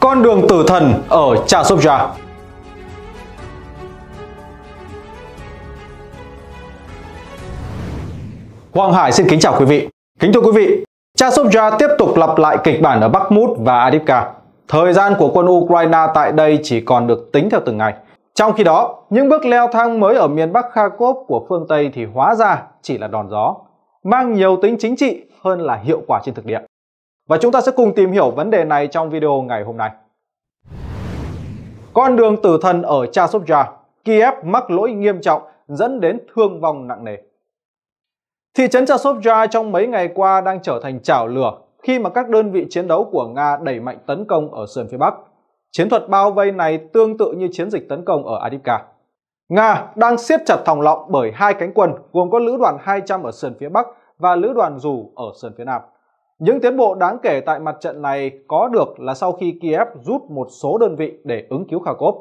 Con đường tử thần ở Chasovja. Hoàng Hải xin kính chào quý vị. Kính thưa quý vị, Chasovja tiếp tục lặp lại kịch bản ở Bắc Mút và Adivka. Thời gian của quân Ukraine tại đây chỉ còn được tính theo từng ngày. Trong khi đó, những bước leo thang mới ở miền Bắc Kharkov của phương Tây thì hóa ra chỉ là đòn gió, mang nhiều tính chính trị hơn là hiệu quả trên thực địa. Và chúng ta sẽ cùng tìm hiểu vấn đề này trong video ngày hôm nay. Con đường tử thần ở Chasovya, Kiev mắc lỗi nghiêm trọng dẫn đến thương vong nặng nề. Thị trấn Chasovya trong mấy ngày qua đang trở thành chảo lửa khi mà các đơn vị chiến đấu của Nga đẩy mạnh tấn công ở sườn phía Bắc. Chiến thuật bao vây này tương tự như chiến dịch tấn công ở Adivka. Nga đang siết chặt thòng lọng bởi hai cánh quân gồm có lữ đoàn 200 ở sườn phía Bắc và lữ đoàn dù ở sườn phía Nam. Những tiến bộ đáng kể tại mặt trận này có được là sau khi Kiev rút một số đơn vị để ứng cứu Kharkov.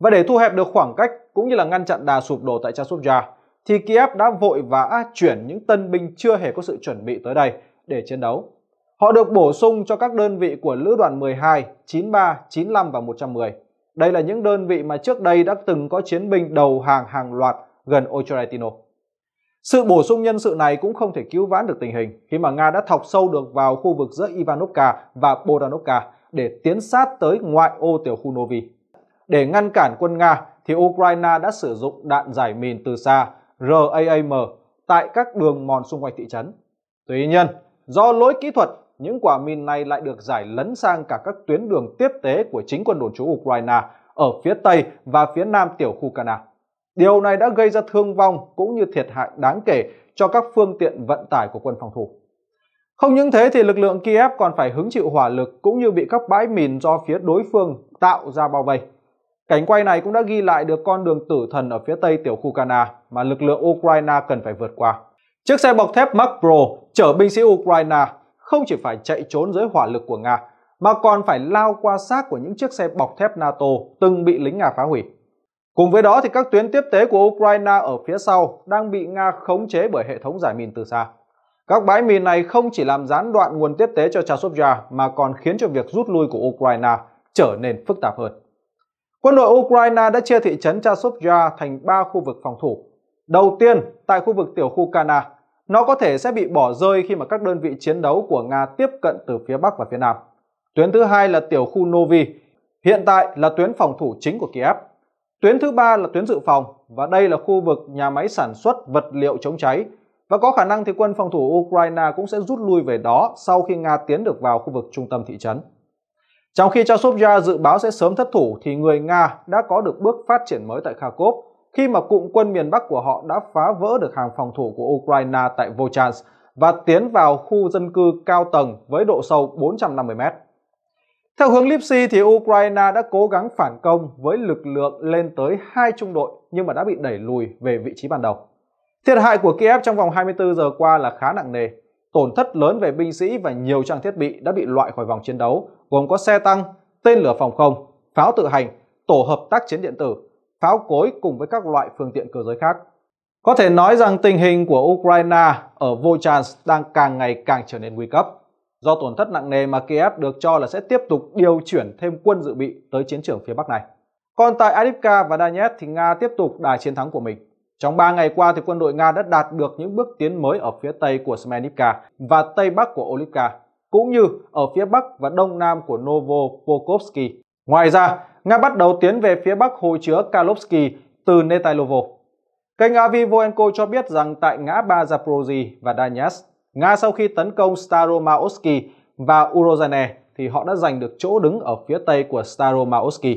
Và để thu hẹp được khoảng cách cũng như là ngăn chặn đà sụp đổ tại Chasovia, thì Kiev đã vội vã chuyển những tân binh chưa hề có sự chuẩn bị tới đây để chiến đấu. Họ được bổ sung cho các đơn vị của Lữ đoàn 12, 93, 95 và 110. Đây là những đơn vị mà trước đây đã từng có chiến binh đầu hàng hàng loạt gần Ochoretino. Sự bổ sung nhân sự này cũng không thể cứu vãn được tình hình khi mà Nga đã thọc sâu được vào khu vực giữa Ivanovka và Bodanovka để tiến sát tới ngoại ô tiểu khu Novi. Để ngăn cản quân Nga thì Ukraine đã sử dụng đạn giải mìn từ xa RAM tại các đường mòn xung quanh thị trấn. Tuy nhiên, do lỗi kỹ thuật, những quả mìn này lại được giải lấn sang cả các tuyến đường tiếp tế của chính quân đồn trú Ukraine ở phía tây và phía nam tiểu khu Kana. Điều này đã gây ra thương vong cũng như thiệt hại đáng kể cho các phương tiện vận tải của quân phòng thủ. Không những thế thì lực lượng Kiev còn phải hứng chịu hỏa lực cũng như bị các bãi mìn do phía đối phương tạo ra bao vây. Cảnh quay này cũng đã ghi lại được con đường tử thần ở phía tây tiểu khu Kana mà lực lượng Ukraine cần phải vượt qua. Chiếc xe bọc thép Mark Pro chở binh sĩ Ukraine không chỉ phải chạy trốn dưới hỏa lực của Nga mà còn phải lao qua xác của những chiếc xe bọc thép NATO từng bị lính Nga phá hủy. Cùng với đó thì các tuyến tiếp tế của Ukraine ở phía sau đang bị Nga khống chế bởi hệ thống giải mìn từ xa. Các bãi mìn này không chỉ làm gián đoạn nguồn tiếp tế cho Chasovia mà còn khiến cho việc rút lui của Ukraine trở nên phức tạp hơn. Quân đội Ukraine đã chia thị trấn Chasovia thành 3 khu vực phòng thủ. Đầu tiên, tại khu vực tiểu khu Kana, nó có thể sẽ bị bỏ rơi khi mà các đơn vị chiến đấu của Nga tiếp cận từ phía Bắc và phía Nam. Tuyến thứ hai là tiểu khu Novi, hiện tại là tuyến phòng thủ chính của Kiev. Tuyến thứ ba là tuyến dự phòng và đây là khu vực nhà máy sản xuất vật liệu chống cháy và có khả năng thì quân phòng thủ Ukraine cũng sẽ rút lui về đó sau khi Nga tiến được vào khu vực trung tâm thị trấn. Trong khi Chasovya dự báo sẽ sớm thất thủ thì người Nga đã có được bước phát triển mới tại Kharkov khi mà cụm quân miền Bắc của họ đã phá vỡ được hàng phòng thủ của Ukraine tại Volchansk và tiến vào khu dân cư cao tầng với độ sâu 450 mét. Theo hướng Lipsy thì Ukraine đã cố gắng phản công với lực lượng lên tới hai trung đội nhưng mà đã bị đẩy lùi về vị trí ban đầu. Thiệt hại của Kiev trong vòng 24 giờ qua là khá nặng nề. Tổn thất lớn về binh sĩ và nhiều trang thiết bị đã bị loại khỏi vòng chiến đấu, gồm có xe tăng, tên lửa phòng không, pháo tự hành, tổ hợp tác chiến điện tử, pháo cối cùng với các loại phương tiện cơ giới khác. Có thể nói rằng tình hình của Ukraine ở Volchansk đang càng ngày càng trở nên nguy cấp. Do tổn thất nặng nề mà Kiev được cho là sẽ tiếp tục điều chuyển thêm quân dự bị tới chiến trường phía Bắc này. Còn tại Adivka và Donetsk thì Nga tiếp tục đà chiến thắng của mình. Trong 3 ngày qua thì quân đội Nga đã đạt được những bước tiến mới ở phía tây của Smenivka và tây bắc của Olivka, cũng như ở phía bắc và đông nam của Novopokovsky. Ngoài ra, Nga bắt đầu tiến về phía bắc hồ chứa Kalovsky từ Netailovo. Kênh Avivoenko cho biết rằng tại ngã ba Zaporozhye và Donetsk, Nga sau khi tấn công Staromaovsky và Urozhane thì họ đã giành được chỗ đứng ở phía tây của Staromaovsky,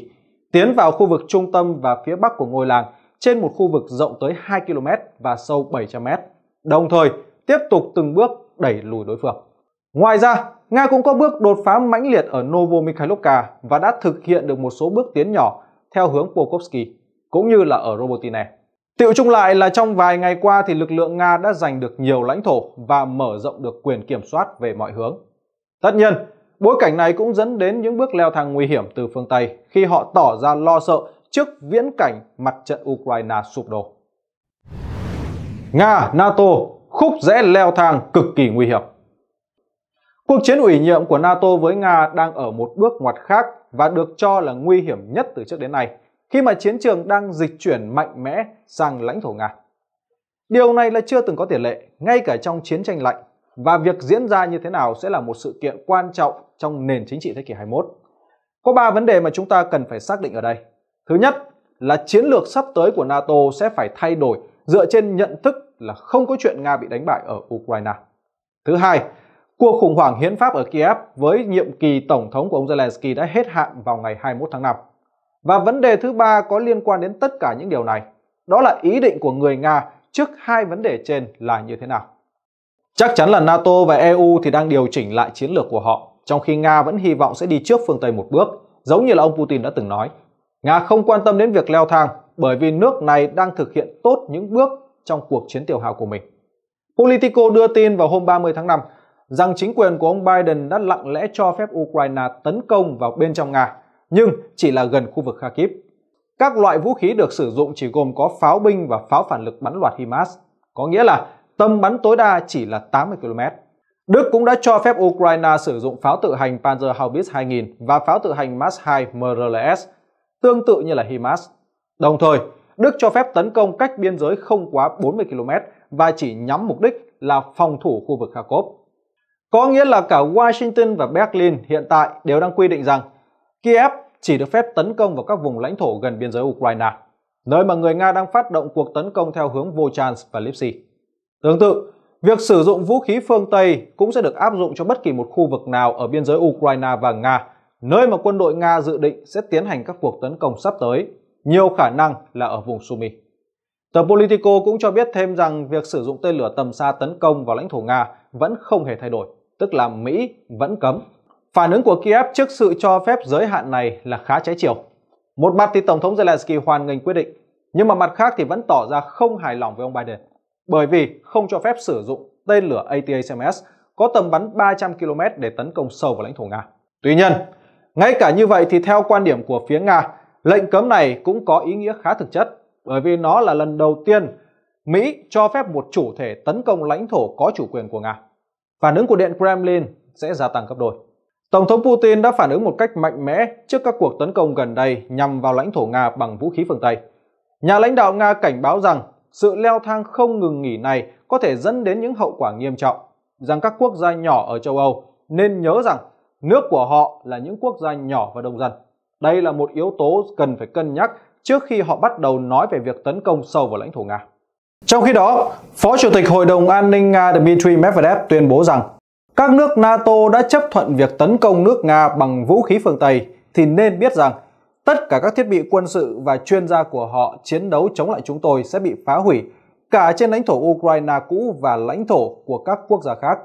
tiến vào khu vực trung tâm và phía bắc của ngôi làng trên một khu vực rộng tới 2 km và sâu 700 m, đồng thời tiếp tục từng bước đẩy lùi đối phương. Ngoài ra, Nga cũng có bước đột phá mãnh liệt ở Novomikhailovka và đã thực hiện được một số bước tiến nhỏ theo hướng Pokrovsky cũng như là ở Robotyne. Tiệu chung lại là trong vài ngày qua thì lực lượng Nga đã giành được nhiều lãnh thổ và mở rộng được quyền kiểm soát về mọi hướng. Tất nhiên, bối cảnh này cũng dẫn đến những bước leo thang nguy hiểm từ phương Tây khi họ tỏ ra lo sợ trước viễn cảnh mặt trận Ukraine sụp đổ. Nga, NATO, khúc rẽ leo thang cực kỳ nguy hiểm. Cuộc chiến ủy nhiệm của NATO với Nga đang ở một bước ngoặt khác và được cho là nguy hiểm nhất từ trước đến nay khi mà chiến trường đang dịch chuyển mạnh mẽ sang lãnh thổ Nga. Điều này là chưa từng có tiền lệ, ngay cả trong chiến tranh lạnh, và việc diễn ra như thế nào sẽ là một sự kiện quan trọng trong nền chính trị thế kỷ 21. Có 3 vấn đề mà chúng ta cần phải xác định ở đây. Thứ nhất là chiến lược sắp tới của NATO sẽ phải thay đổi dựa trên nhận thức là không có chuyện Nga bị đánh bại ở Ukraine. Thứ hai, cuộc khủng hoảng hiến pháp ở Kiev với nhiệm kỳ tổng thống của ông Zelensky đã hết hạn vào ngày 21 tháng 5. Và vấn đề thứ ba có liên quan đến tất cả những điều này, đó là ý định của người Nga trước hai vấn đề trên là như thế nào. Chắc chắn là NATO và EU thì đang điều chỉnh lại chiến lược của họ, trong khi Nga vẫn hy vọng sẽ đi trước phương Tây một bước, giống như là ông Putin đã từng nói. Nga không quan tâm đến việc leo thang bởi vì nước này đang thực hiện tốt những bước trong cuộc chiến tiểu hào của mình. Politico đưa tin vào hôm 30 tháng 5 rằng chính quyền của ông Biden đã lặng lẽ cho phép Ukraine tấn công vào bên trong Nga nhưng chỉ là gần khu vực Kharkiv. Các loại vũ khí được sử dụng chỉ gồm có pháo binh và pháo phản lực bắn loạt HIMARS, có nghĩa là tầm bắn tối đa chỉ là 80 km. Đức cũng đã cho phép Ukraine sử dụng pháo tự hành Panzerhaubitz 2000 và pháo tự hành Mas 2 MRLS, tương tự như là HIMARS. Đồng thời, Đức cho phép tấn công cách biên giới không quá 40 km và chỉ nhắm mục đích là phòng thủ khu vực Kharkov. Có nghĩa là cả Washington và Berlin hiện tại đều đang quy định rằng Kiev chỉ được phép tấn công vào các vùng lãnh thổ gần biên giới Ukraine, nơi mà người Nga đang phát động cuộc tấn công theo hướng Volchansk và Lipsy. Tương tự, việc sử dụng vũ khí phương Tây cũng sẽ được áp dụng cho bất kỳ một khu vực nào ở biên giới Ukraine và Nga, nơi mà quân đội Nga dự định sẽ tiến hành các cuộc tấn công sắp tới, nhiều khả năng là ở vùng Sumy. Tờ Politico cũng cho biết thêm rằng việc sử dụng tên lửa tầm xa tấn công vào lãnh thổ Nga vẫn không hề thay đổi, tức là Mỹ vẫn cấm Phản ứng của Kiev trước sự cho phép giới hạn này là khá trái chiều. Một mặt thì Tổng thống Zelensky hoan nghênh quyết định, nhưng mà mặt khác thì vẫn tỏ ra không hài lòng với ông Biden, bởi vì không cho phép sử dụng tên lửa ATACMS có tầm bắn 300 km để tấn công sâu vào lãnh thổ Nga. Tuy nhiên, ngay cả như vậy thì theo quan điểm của phía Nga, lệnh cấm này cũng có ý nghĩa khá thực chất, bởi vì nó là lần đầu tiên Mỹ cho phép một chủ thể tấn công lãnh thổ có chủ quyền của Nga. Phản ứng của Điện Kremlin sẽ gia tăng gấp đôi. Tổng thống Putin đã phản ứng một cách mạnh mẽ trước các cuộc tấn công gần đây nhằm vào lãnh thổ Nga bằng vũ khí phương Tây. Nhà lãnh đạo Nga cảnh báo rằng sự leo thang không ngừng nghỉ này có thể dẫn đến những hậu quả nghiêm trọng, rằng các quốc gia nhỏ ở châu Âu nên nhớ rằng nước của họ là những quốc gia nhỏ và đông dân. Đây là một yếu tố cần phải cân nhắc trước khi họ bắt đầu nói về việc tấn công sâu vào lãnh thổ Nga. Trong khi đó, Phó Chủ tịch Hội đồng An ninh Nga Dmitry Medvedev tuyên bố rằng các nước NATO đã chấp thuận việc tấn công nước Nga bằng vũ khí phương Tây thì nên biết rằng tất cả các thiết bị quân sự và chuyên gia của họ chiến đấu chống lại chúng tôi sẽ bị phá hủy cả trên lãnh thổ Ukraine cũ và lãnh thổ của các quốc gia khác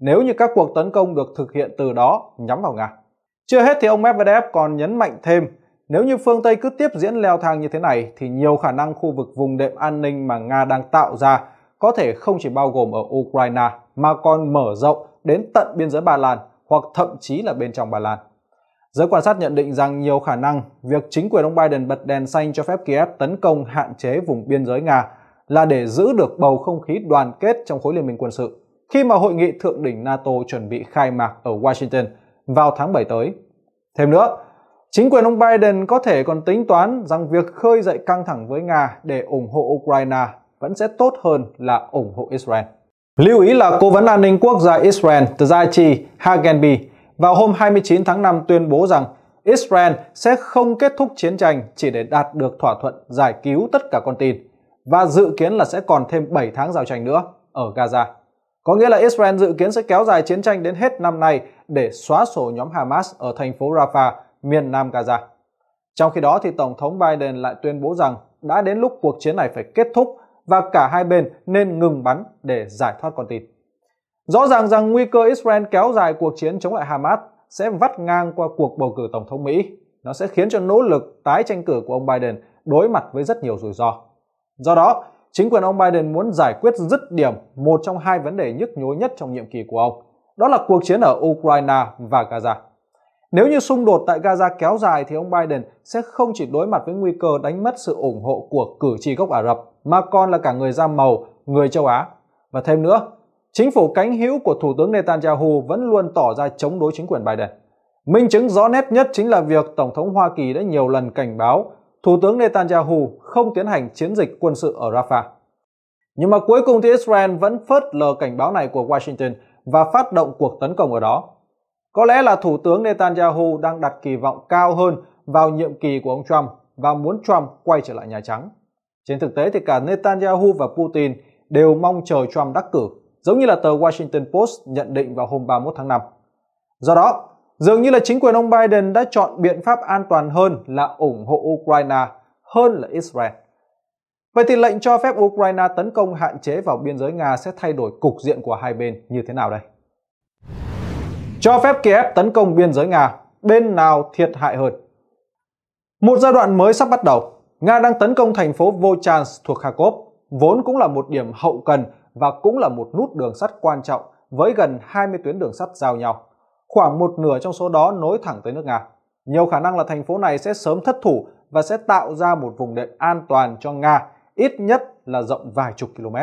nếu như các cuộc tấn công được thực hiện từ đó nhắm vào Nga. Chưa hết thì ông Medvedev còn nhấn mạnh thêm nếu như phương Tây cứ tiếp diễn leo thang như thế này thì nhiều khả năng khu vực vùng đệm an ninh mà Nga đang tạo ra có thể không chỉ bao gồm ở Ukraine mà còn mở rộng đến tận biên giới Ba Lan hoặc thậm chí là bên trong Ba Lan. Giới quan sát nhận định rằng nhiều khả năng việc chính quyền ông Biden bật đèn xanh cho phép Kiev tấn công hạn chế vùng biên giới Nga là để giữ được bầu không khí đoàn kết trong khối liên minh quân sự khi mà hội nghị thượng đỉnh NATO chuẩn bị khai mạc ở Washington vào tháng 7 tới. Thêm nữa, chính quyền ông Biden có thể còn tính toán rằng việc khơi dậy căng thẳng với Nga để ủng hộ Ukraine vẫn sẽ tốt hơn là ủng hộ Israel. Lưu ý là Cố vấn An ninh Quốc gia Israel Zachi Hagenby vào hôm 29 tháng 5 tuyên bố rằng Israel sẽ không kết thúc chiến tranh chỉ để đạt được thỏa thuận giải cứu tất cả con tin và dự kiến là sẽ còn thêm 7 tháng giao tranh nữa ở Gaza. Có nghĩa là Israel dự kiến sẽ kéo dài chiến tranh đến hết năm nay để xóa sổ nhóm Hamas ở thành phố Rafah, miền nam Gaza. Trong khi đó thì Tổng thống Biden lại tuyên bố rằng đã đến lúc cuộc chiến này phải kết thúc và cả hai bên nên ngừng bắn để giải thoát con tin. Rõ ràng rằng nguy cơ Israel kéo dài cuộc chiến chống lại Hamas sẽ vắt ngang qua cuộc bầu cử Tổng thống Mỹ. Nó sẽ khiến cho nỗ lực tái tranh cử của ông Biden đối mặt với rất nhiều rủi ro. Do đó, chính quyền ông Biden muốn giải quyết dứt điểm một trong hai vấn đề nhức nhối nhất trong nhiệm kỳ của ông. Đó là cuộc chiến ở Ukraine và Gaza. Nếu như xung đột tại Gaza kéo dài thì ông Biden sẽ không chỉ đối mặt với nguy cơ đánh mất sự ủng hộ của cử tri gốc Ả Rập mà còn là cả người da màu, người châu Á. Và thêm nữa, chính phủ cánh hữu của Thủ tướng Netanyahu vẫn luôn tỏ ra chống đối chính quyền Biden. Minh chứng rõ nét nhất chính là việc Tổng thống Hoa Kỳ đã nhiều lần cảnh báo Thủ tướng Netanyahu không tiến hành chiến dịch quân sự ở Rafah. Nhưng mà cuối cùng thì Israel vẫn phớt lờ cảnh báo này của Washington và phát động cuộc tấn công ở đó. Có lẽ là Thủ tướng Netanyahu đang đặt kỳ vọng cao hơn vào nhiệm kỳ của ông Trump và muốn Trump quay trở lại Nhà Trắng. Trên thực tế thì cả Netanyahu và Putin đều mong chờ Trump đắc cử, giống như là tờ Washington Post nhận định vào hôm 31 tháng 5. Do đó, dường như là chính quyền ông Biden đã chọn biện pháp an toàn hơn là ủng hộ Ukraine hơn là Israel. Vậy thì lệnh cho phép Ukraine tấn công hạn chế vào biên giới Nga sẽ thay đổi cục diện của hai bên như thế nào đây? cho phép Kiev tấn công biên giới Nga, bên nào thiệt hại hơn. Một giai đoạn mới sắp bắt đầu, Nga đang tấn công thành phố Volchansk thuộc Kharkov, vốn cũng là một điểm hậu cần và cũng là một nút đường sắt quan trọng với gần 20 tuyến đường sắt giao nhau. Khoảng một nửa trong số đó nối thẳng tới nước Nga. Nhiều khả năng là thành phố này sẽ sớm thất thủ và sẽ tạo ra một vùng đệm an toàn cho Nga, ít nhất là rộng vài chục km.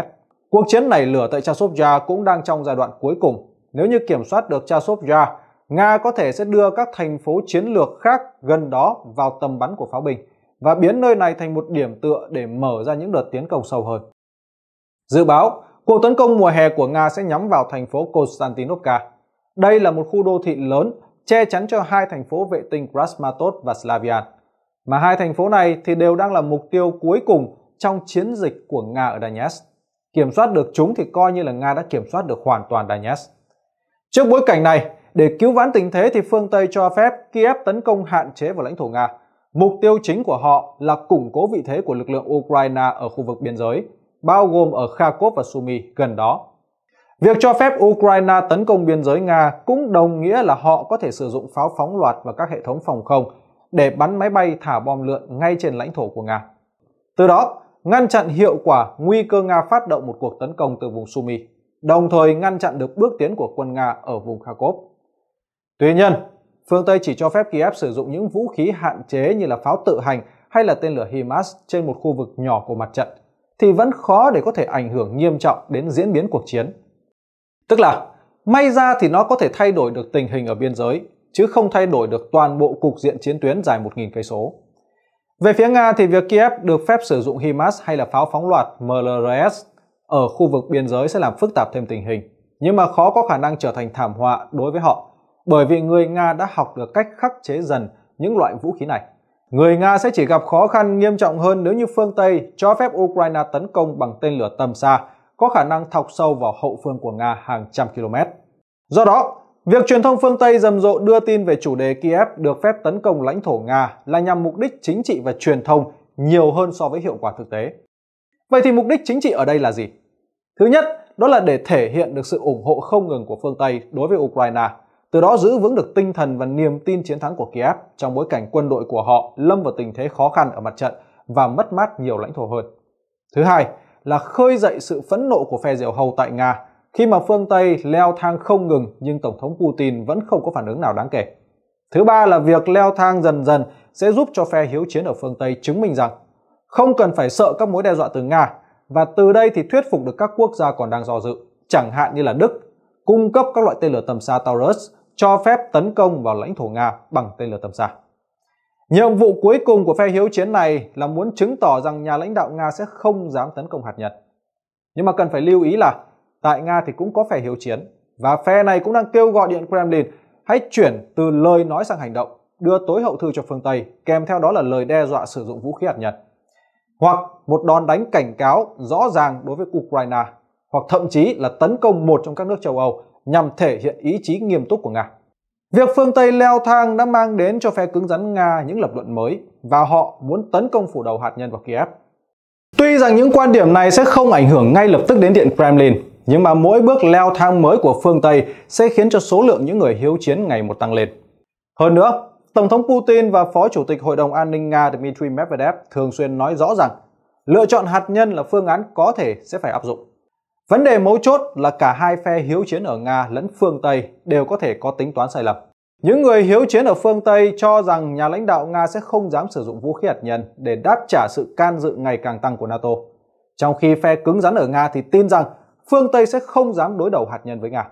Cuộc chiến này lửa tại Chasovia cũng đang trong giai đoạn cuối cùng nếu như kiểm soát được Chasovya, Nga có thể sẽ đưa các thành phố chiến lược khác gần đó vào tầm bắn của pháo binh và biến nơi này thành một điểm tựa để mở ra những đợt tiến công sâu hơn. Dự báo, cuộc tấn công mùa hè của Nga sẽ nhắm vào thành phố Konstantinovka. Đây là một khu đô thị lớn che chắn cho hai thành phố vệ tinh Krasmatov và Slavian. Mà hai thành phố này thì đều đang là mục tiêu cuối cùng trong chiến dịch của Nga ở Donetsk. Kiểm soát được chúng thì coi như là Nga đã kiểm soát được hoàn toàn Donetsk. Trước bối cảnh này, để cứu vãn tình thế thì phương Tây cho phép Kiev tấn công hạn chế vào lãnh thổ Nga. Mục tiêu chính của họ là củng cố vị thế của lực lượng Ukraine ở khu vực biên giới, bao gồm ở Kharkov và Sumy gần đó. Việc cho phép Ukraine tấn công biên giới Nga cũng đồng nghĩa là họ có thể sử dụng pháo phóng loạt và các hệ thống phòng không để bắn máy bay thả bom lượn ngay trên lãnh thổ của Nga. Từ đó, ngăn chặn hiệu quả nguy cơ Nga phát động một cuộc tấn công từ vùng Sumy đồng thời ngăn chặn được bước tiến của quân Nga ở vùng Kharkov. Tuy nhiên, phương Tây chỉ cho phép Kiev sử dụng những vũ khí hạn chế như là pháo tự hành hay là tên lửa HIMARS trên một khu vực nhỏ của mặt trận, thì vẫn khó để có thể ảnh hưởng nghiêm trọng đến diễn biến cuộc chiến. Tức là, may ra thì nó có thể thay đổi được tình hình ở biên giới, chứ không thay đổi được toàn bộ cục diện chiến tuyến dài 1.000 cây số. Về phía Nga thì việc Kiev được phép sử dụng HIMARS hay là pháo phóng loạt MLRS ở khu vực biên giới sẽ làm phức tạp thêm tình hình, nhưng mà khó có khả năng trở thành thảm họa đối với họ, bởi vì người Nga đã học được cách khắc chế dần những loại vũ khí này. Người Nga sẽ chỉ gặp khó khăn nghiêm trọng hơn nếu như phương Tây cho phép Ukraine tấn công bằng tên lửa tầm xa, có khả năng thọc sâu vào hậu phương của Nga hàng trăm km. Do đó, việc truyền thông phương Tây rầm rộ đưa tin về chủ đề Kiev được phép tấn công lãnh thổ Nga là nhằm mục đích chính trị và truyền thông nhiều hơn so với hiệu quả thực tế. Vậy thì mục đích chính trị ở đây là gì? Thứ nhất, đó là để thể hiện được sự ủng hộ không ngừng của phương Tây đối với Ukraine, từ đó giữ vững được tinh thần và niềm tin chiến thắng của Kiev trong bối cảnh quân đội của họ lâm vào tình thế khó khăn ở mặt trận và mất mát nhiều lãnh thổ hơn. Thứ hai là khơi dậy sự phẫn nộ của phe diều hầu tại Nga khi mà phương Tây leo thang không ngừng nhưng Tổng thống Putin vẫn không có phản ứng nào đáng kể. Thứ ba là việc leo thang dần dần sẽ giúp cho phe hiếu chiến ở phương Tây chứng minh rằng không cần phải sợ các mối đe dọa từ Nga và từ đây thì thuyết phục được các quốc gia còn đang do dự, chẳng hạn như là Đức, cung cấp các loại tên lửa tầm xa Taurus cho phép tấn công vào lãnh thổ Nga bằng tên lửa tầm xa. Nhiệm vụ cuối cùng của phe hiếu chiến này là muốn chứng tỏ rằng nhà lãnh đạo Nga sẽ không dám tấn công hạt nhân. Nhưng mà cần phải lưu ý là tại Nga thì cũng có phe hiếu chiến và phe này cũng đang kêu gọi điện Kremlin hãy chuyển từ lời nói sang hành động, đưa tối hậu thư cho phương Tây, kèm theo đó là lời đe dọa sử dụng vũ khí hạt nhân hoặc một đòn đánh cảnh cáo rõ ràng đối với Ukraine hoặc thậm chí là tấn công một trong các nước châu Âu nhằm thể hiện ý chí nghiêm túc của Nga. Việc phương Tây leo thang đã mang đến cho phe cứng rắn Nga những lập luận mới và họ muốn tấn công phủ đầu hạt nhân vào Kiev. Tuy rằng những quan điểm này sẽ không ảnh hưởng ngay lập tức đến Điện Kremlin, nhưng mà mỗi bước leo thang mới của phương Tây sẽ khiến cho số lượng những người hiếu chiến ngày một tăng lên. Hơn nữa, Tổng thống Putin và Phó Chủ tịch Hội đồng An ninh Nga Dmitry Medvedev thường xuyên nói rõ rằng lựa chọn hạt nhân là phương án có thể sẽ phải áp dụng. Vấn đề mấu chốt là cả hai phe hiếu chiến ở Nga lẫn phương Tây đều có thể có tính toán sai lầm. Những người hiếu chiến ở phương Tây cho rằng nhà lãnh đạo Nga sẽ không dám sử dụng vũ khí hạt nhân để đáp trả sự can dự ngày càng tăng của NATO. Trong khi phe cứng rắn ở Nga thì tin rằng phương Tây sẽ không dám đối đầu hạt nhân với Nga.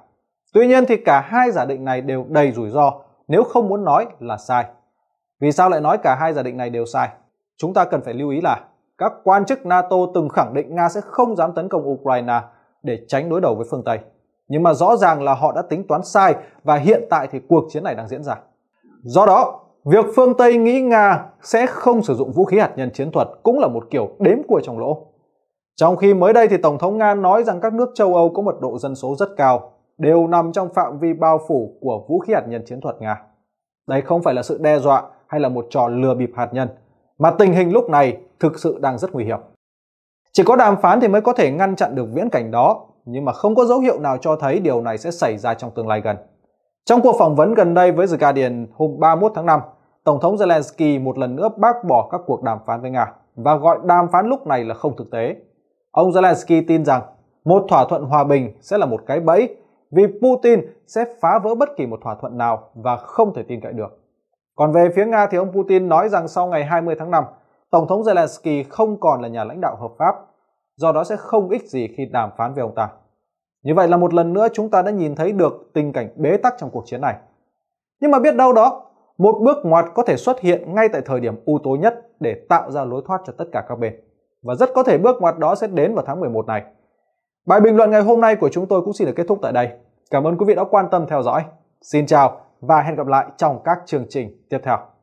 Tuy nhiên thì cả hai giả định này đều đầy rủi ro nếu không muốn nói là sai. Vì sao lại nói cả hai giả định này đều sai? Chúng ta cần phải lưu ý là các quan chức NATO từng khẳng định Nga sẽ không dám tấn công Ukraine để tránh đối đầu với phương Tây. Nhưng mà rõ ràng là họ đã tính toán sai và hiện tại thì cuộc chiến này đang diễn ra. Do đó, việc phương Tây nghĩ Nga sẽ không sử dụng vũ khí hạt nhân chiến thuật cũng là một kiểu đếm cua trong lỗ. Trong khi mới đây thì Tổng thống Nga nói rằng các nước châu Âu có mật độ dân số rất cao đều nằm trong phạm vi bao phủ của vũ khí hạt nhân chiến thuật Nga. Đây không phải là sự đe dọa hay là một trò lừa bịp hạt nhân, mà tình hình lúc này thực sự đang rất nguy hiểm. Chỉ có đàm phán thì mới có thể ngăn chặn được viễn cảnh đó, nhưng mà không có dấu hiệu nào cho thấy điều này sẽ xảy ra trong tương lai gần. Trong cuộc phỏng vấn gần đây với The Guardian hôm 31 tháng 5, Tổng thống Zelensky một lần nữa bác bỏ các cuộc đàm phán với Nga và gọi đàm phán lúc này là không thực tế. Ông Zelensky tin rằng một thỏa thuận hòa bình sẽ là một cái bẫy vì Putin sẽ phá vỡ bất kỳ một thỏa thuận nào và không thể tin cậy được. Còn về phía Nga thì ông Putin nói rằng sau ngày 20 tháng 5, Tổng thống Zelensky không còn là nhà lãnh đạo hợp pháp, do đó sẽ không ích gì khi đàm phán về ông ta. Như vậy là một lần nữa chúng ta đã nhìn thấy được tình cảnh bế tắc trong cuộc chiến này. Nhưng mà biết đâu đó, một bước ngoặt có thể xuất hiện ngay tại thời điểm u tối nhất để tạo ra lối thoát cho tất cả các bên. Và rất có thể bước ngoặt đó sẽ đến vào tháng 11 này. Bài bình luận ngày hôm nay của chúng tôi cũng xin được kết thúc tại đây. Cảm ơn quý vị đã quan tâm theo dõi. Xin chào và hẹn gặp lại trong các chương trình tiếp theo.